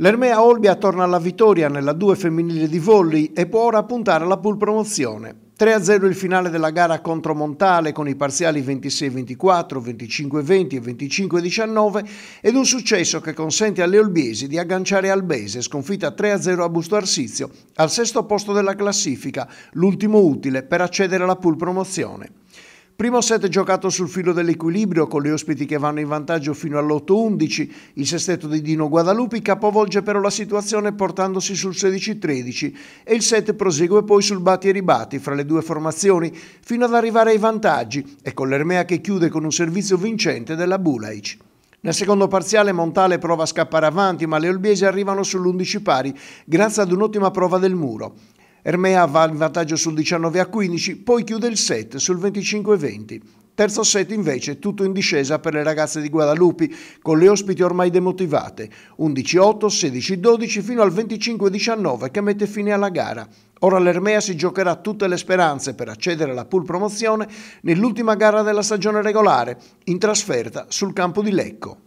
L'Ermea Olbia torna alla vittoria nella 2 femminile di volley e può ora puntare alla pool promozione. 3-0 il finale della gara contro Montale con i parziali 26-24, 25-20 e 25-19 ed un successo che consente alle Olbiesi di agganciare Albese, sconfitta 3-0 a Busto Arsizio, al sesto posto della classifica, l'ultimo utile per accedere alla pool promozione. Primo set giocato sul filo dell'equilibrio con gli ospiti che vanno in vantaggio fino all'8-11. Il sestetto di Dino Guadalupi capovolge però la situazione portandosi sul 16-13 e il set prosegue poi sul batti e ribatti fra le due formazioni fino ad arrivare ai vantaggi e con l'Ermea che chiude con un servizio vincente della Bulaic. Nel secondo parziale Montale prova a scappare avanti, ma le Olbiesi arrivano sull'11 pari grazie ad un'ottima prova del muro. Ermea va in vantaggio sul 19 a 15, poi chiude il set sul 25 a 20. Terzo set invece tutto in discesa per le ragazze di Guadalupi, con le ospiti ormai demotivate, 11-8, 16-12 fino al 25-19 che mette fine alla gara. Ora l'Ermea si giocherà tutte le speranze per accedere alla pool promozione nell'ultima gara della stagione regolare, in trasferta sul campo di Lecco.